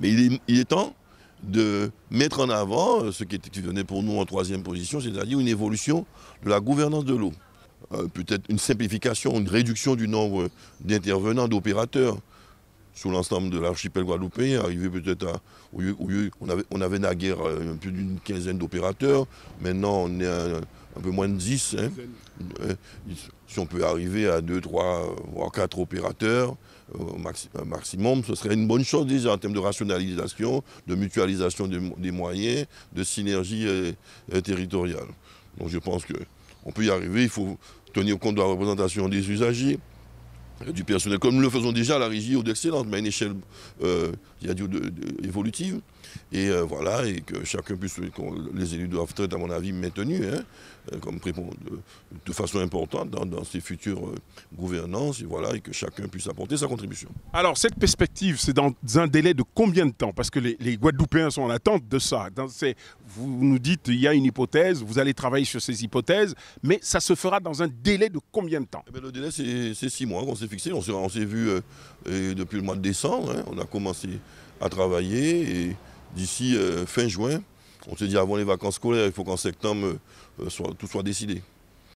Mais il est, temps de mettre en avant euh, ce qui venait pour nous en troisième position, c'est-à-dire une évolution de la gouvernance de l'eau. Euh, peut-être une simplification, une réduction du nombre d'intervenants, d'opérateurs sur l'ensemble de l'archipel guadeloupéen, arrivé peut-être à. Au on, avait, on naguère euh, plus d'une quinzaine d'opérateurs, maintenant on est un peu moins de 10. Hein. Euh, si on peut arriver à 2, 3, voire 4 opérateurs euh, au euh, maximum, ce serait une bonne chose déjà en termes de rationalisation, de mutualisation des moyens, de synergie territoriale. Donc je pense qu'on peut y arriver, il faut tenir compte de la représentation des usagers du personnel, comme nous le faisons déjà à la régie ou d'excellence, mais à une échelle évolutive. Et euh, voilà, et que chacun puisse, les élus doivent être, à mon avis, maintenus, hein, euh, comme de, façon importante dans, ces futures euh, gouvernances, et voilà, et que chacun puisse apporter sa contribution. Alors, cette perspective, c'est dans un délai de combien de temps Parce que les, Guadeloupéens sont en attente de ça. Dans vous nous dites, il y a une hypothèse, vous allez travailler sur ces hypothèses, mais ça se fera dans un délai de combien de temps eh Le délai, c'est six mois qu'on s'est fixé. On s'est vu depuis le mois de décembre, hein. on a commencé à travailler et d'ici euh, fin juin, on s'est dit avant les vacances scolaires, il faut qu'en septembre, euh, tout soit décidé.